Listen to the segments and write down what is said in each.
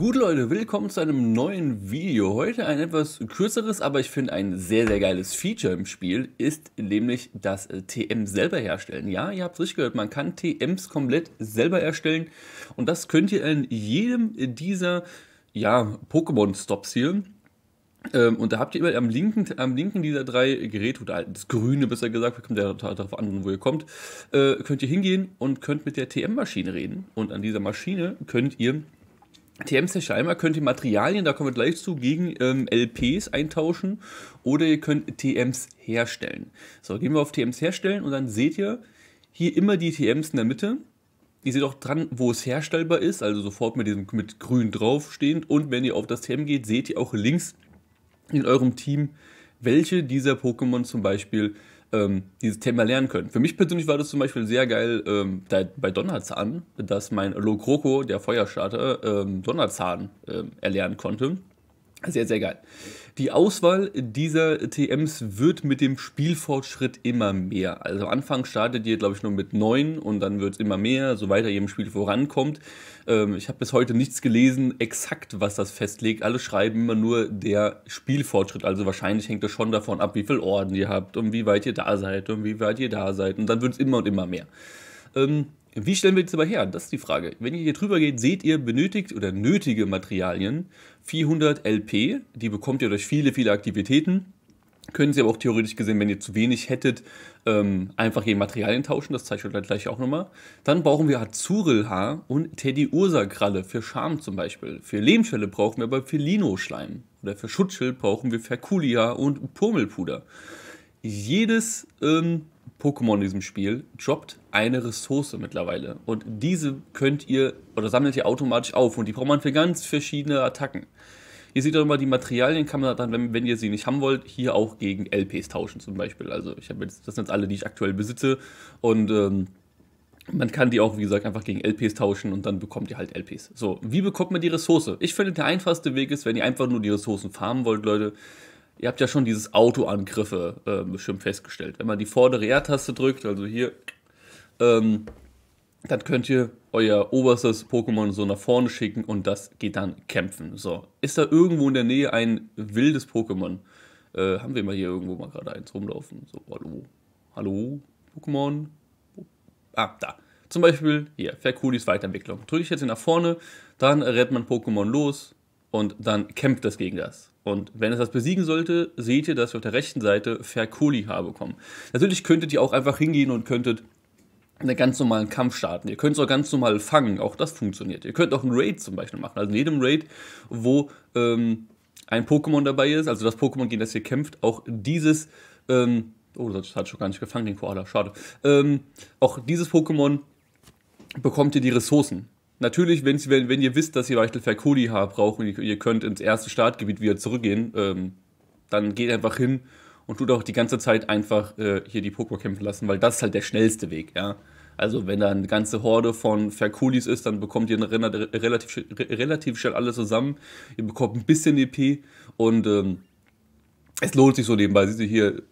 Gut Leute, willkommen zu einem neuen Video. Heute ein etwas kürzeres, aber ich finde ein sehr, sehr geiles Feature im Spiel ist nämlich das äh, TM selber herstellen. Ja, ihr habt es richtig gehört, man kann TMs komplett selber erstellen und das könnt ihr in jedem dieser ja, Pokémon-Stops hier ähm, und da habt ihr immer am linken, am linken dieser drei Geräte, oder halt das grüne besser gesagt, kommt ja darauf an, wo ihr kommt, äh, könnt ihr hingehen und könnt mit der TM-Maschine reden. Und an dieser Maschine könnt ihr TMC Schleimer könnt ihr Materialien, da kommen wir gleich zu, gegen ähm, LPs eintauschen oder ihr könnt TMs herstellen. So, gehen wir auf TMs herstellen und dann seht ihr hier immer die TMs in der Mitte. Ihr seht auch dran, wo es herstellbar ist, also sofort mit diesem mit grün draufstehend. Und wenn ihr auf das TM geht, seht ihr auch links in eurem Team, welche dieser Pokémon zum Beispiel ähm, dieses Thema lernen können. Für mich persönlich war das zum Beispiel sehr geil ähm, bei Donnerzahn, dass mein Lokroko, der Feuerstarter, ähm, Donnerzahn ähm, erlernen konnte. Sehr, sehr geil. Die Auswahl dieser TMs wird mit dem Spielfortschritt immer mehr. Also am Anfang startet ihr, glaube ich, nur mit neun und dann wird es immer mehr, so weiter ihr im Spiel vorankommt. Ähm, ich habe bis heute nichts gelesen, exakt was das festlegt. Alle schreiben immer nur der Spielfortschritt. Also wahrscheinlich hängt das schon davon ab, wie viel Orden ihr habt und wie weit ihr da seid und wie weit ihr da seid. Und dann wird es immer und immer mehr. Ähm, wie stellen wir das aber her? Das ist die Frage. Wenn ihr hier drüber geht, seht ihr benötigt oder nötige Materialien. 400 LP, die bekommt ihr durch viele, viele Aktivitäten. Können Sie aber auch theoretisch gesehen, wenn ihr zu wenig hättet, ähm, einfach hier Materialien tauschen. Das zeige ich euch gleich auch nochmal. Dann brauchen wir Azuril-Haar und Teddy-Ursa-Kralle für Charme zum Beispiel. Für Lehmschelle brauchen wir aber Felino-Schleim. Oder für Schutzschild brauchen wir Ferculia und Purmelpuder. Jedes ähm, Pokémon in diesem Spiel droppt eine Ressource mittlerweile. Und diese könnt ihr oder sammelt ihr automatisch auf. Und die braucht man für ganz verschiedene Attacken. Ihr seht auch immer, die Materialien kann man dann, wenn, wenn ihr sie nicht haben wollt, hier auch gegen LPs tauschen zum Beispiel. Also ich habe jetzt, das sind jetzt alle, die ich aktuell besitze. Und ähm, man kann die auch, wie gesagt, einfach gegen LPs tauschen und dann bekommt ihr halt LPs. So, wie bekommt man die Ressource? Ich finde, der einfachste Weg ist, wenn ihr einfach nur die Ressourcen farmen wollt, Leute, Ihr habt ja schon dieses Autoangriffe äh, bestimmt festgestellt. Wenn man die vordere R-Taste drückt, also hier, ähm, dann könnt ihr euer oberstes Pokémon so nach vorne schicken und das geht dann kämpfen. So, ist da irgendwo in der Nähe ein wildes Pokémon? Äh, haben wir mal hier irgendwo mal gerade eins rumlaufen? So, oh, hallo, hallo, Pokémon? Ah, da. Zum Beispiel hier, Verkulis Weiterentwicklung. Drücke ich jetzt hier nach vorne, dann rennt man Pokémon los und dann kämpft das gegen das. Und wenn es das besiegen sollte, seht ihr, dass wir auf der rechten Seite Ferkoliha bekommen. Natürlich könntet ihr auch einfach hingehen und könntet einen ganz normalen Kampf starten. Ihr könnt es auch ganz normal fangen, auch das funktioniert. Ihr könnt auch einen Raid zum Beispiel machen. Also in jedem Raid, wo ähm, ein Pokémon dabei ist, also das Pokémon, gegen das ihr kämpft, auch dieses, ähm, oh, das hat schon gar nicht gefangen, den Koala, schade. Ähm, auch dieses Pokémon bekommt ihr die Ressourcen. Natürlich, wenn, wenn, wenn ihr wisst, dass ihr beispielsweise Cody braucht und ihr, ihr könnt ins erste Startgebiet wieder zurückgehen, ähm, dann geht einfach hin und tut auch die ganze Zeit einfach äh, hier die Poker kämpfen lassen, weil das ist halt der schnellste Weg, ja. Also wenn da eine ganze Horde von Verkulis ist, dann bekommt ihr relativ, relativ schnell alle zusammen. Ihr bekommt ein bisschen EP und ähm, es lohnt sich so nebenbei. Siehst du hier, äh,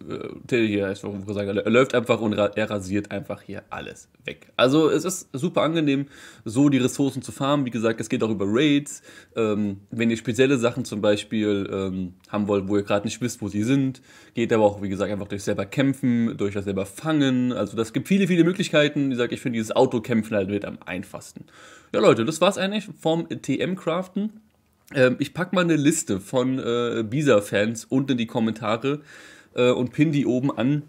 Teddy hier, ich sagen, er läuft einfach und er rasiert einfach hier alles weg. Also es ist super angenehm, so die Ressourcen zu farmen. Wie gesagt, es geht auch über Raids. Ähm, wenn ihr spezielle Sachen zum Beispiel ähm, haben wollt, wo ihr gerade nicht wisst, wo sie sind, geht aber auch, wie gesagt, einfach durch selber kämpfen, durch das selber fangen. Also das gibt viele, viele Möglichkeiten. Wie gesagt, ich finde dieses Auto-Kämpfen halt mit am einfachsten. Ja Leute, das war's eigentlich vom TM-Craften. Ähm, ich packe mal eine Liste von äh, Bisa-Fans unten in die Kommentare äh, und pinne die oben an.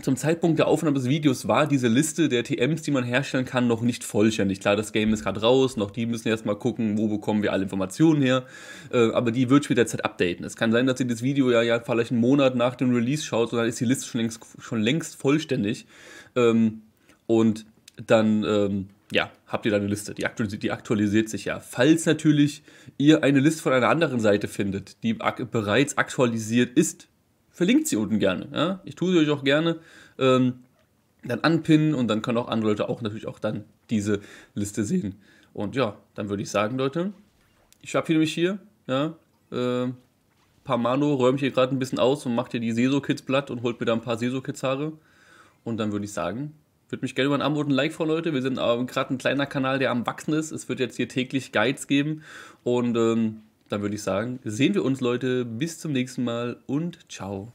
Zum Zeitpunkt der Aufnahme des Videos war diese Liste der TMs, die man herstellen kann, noch nicht vollständig. Klar, das Game ist gerade raus, noch die müssen erstmal gucken, wo bekommen wir alle Informationen her. Äh, aber die wird später Zeit updaten. Es kann sein, dass ihr das Video ja, ja vielleicht einen Monat nach dem Release schaut und dann ist die Liste schon längst, schon längst vollständig. Ähm, und dann. Ähm, ja, habt ihr da eine Liste. Die, aktualisiert, die aktualisiert sich ja. Falls natürlich ihr eine Liste von einer anderen Seite findet, die ak bereits aktualisiert ist, verlinkt sie unten gerne. Ja? Ich tue sie euch auch gerne ähm, dann anpinnen und dann können auch andere Leute auch natürlich auch dann diese Liste sehen. Und ja, dann würde ich sagen, Leute, ich habe hier nämlich hier. Ja, äh, Pamano ich hier gerade ein bisschen aus und macht hier die Seso-Kids platt und holt mir da ein paar Seso-Kids-Haare. Und dann würde ich sagen, würde mich gerne über ein Abo und ein Like freuen, Leute. Wir sind ähm, gerade ein kleiner Kanal, der am Wachsen ist. Es wird jetzt hier täglich Guides geben. Und ähm, dann würde ich sagen, sehen wir uns, Leute. Bis zum nächsten Mal und ciao.